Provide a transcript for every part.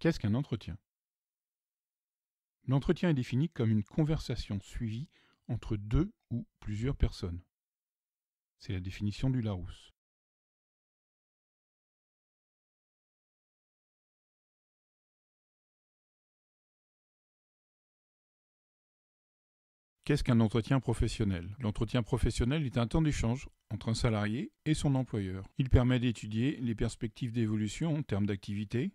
Qu'est-ce qu'un entretien L'entretien est défini comme une conversation suivie entre deux ou plusieurs personnes. C'est la définition du Larousse. Qu'est-ce qu'un entretien professionnel L'entretien professionnel est un temps d'échange entre un salarié et son employeur. Il permet d'étudier les perspectives d'évolution en termes d'activité,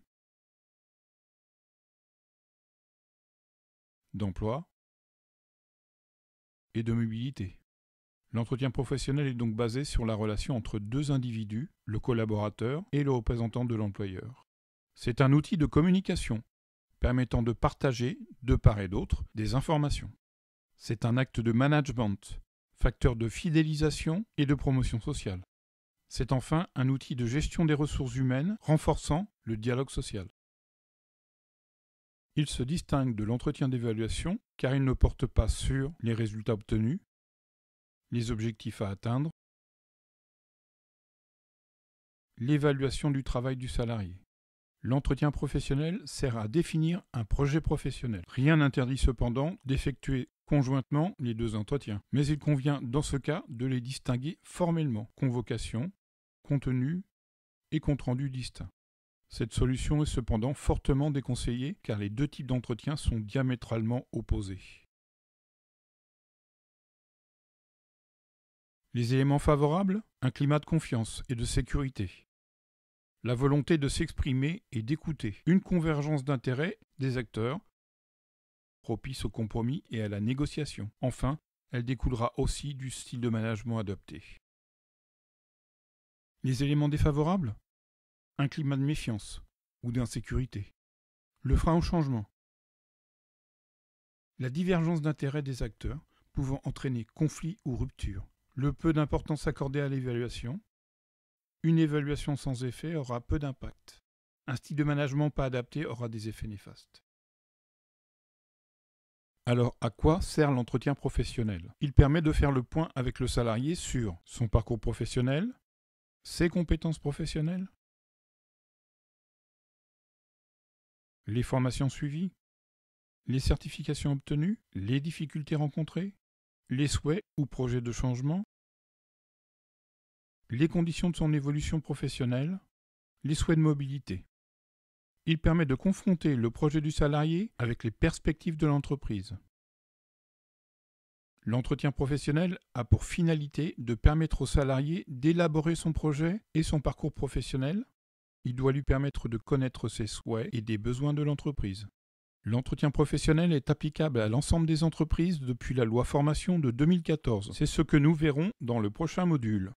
d'emploi et de mobilité. L'entretien professionnel est donc basé sur la relation entre deux individus, le collaborateur et le représentant de l'employeur. C'est un outil de communication permettant de partager, de part et d'autre, des informations. C'est un acte de management, facteur de fidélisation et de promotion sociale. C'est enfin un outil de gestion des ressources humaines renforçant le dialogue social. Il se distingue de l'entretien d'évaluation car il ne porte pas sur les résultats obtenus, les objectifs à atteindre, l'évaluation du travail du salarié. L'entretien professionnel sert à définir un projet professionnel. Rien n'interdit cependant d'effectuer conjointement les deux entretiens, mais il convient dans ce cas de les distinguer formellement convocation, contenu et compte-rendu distinct. Cette solution est cependant fortement déconseillée car les deux types d'entretien sont diamétralement opposés. Les éléments favorables Un climat de confiance et de sécurité. La volonté de s'exprimer et d'écouter. Une convergence d'intérêts des acteurs, propice au compromis et à la négociation. Enfin, elle découlera aussi du style de management adopté. Les éléments défavorables un climat de méfiance ou d'insécurité, le frein au changement, la divergence d'intérêts des acteurs pouvant entraîner conflit ou rupture, le peu d'importance accordée à l'évaluation, une évaluation sans effet aura peu d'impact, un style de management pas adapté aura des effets néfastes. Alors, à quoi sert l'entretien professionnel Il permet de faire le point avec le salarié sur son parcours professionnel, ses compétences professionnelles, les formations suivies, les certifications obtenues, les difficultés rencontrées, les souhaits ou projets de changement, les conditions de son évolution professionnelle, les souhaits de mobilité. Il permet de confronter le projet du salarié avec les perspectives de l'entreprise. L'entretien professionnel a pour finalité de permettre au salarié d'élaborer son projet et son parcours professionnel, il doit lui permettre de connaître ses souhaits et des besoins de l'entreprise. L'entretien professionnel est applicable à l'ensemble des entreprises depuis la loi formation de 2014. C'est ce que nous verrons dans le prochain module.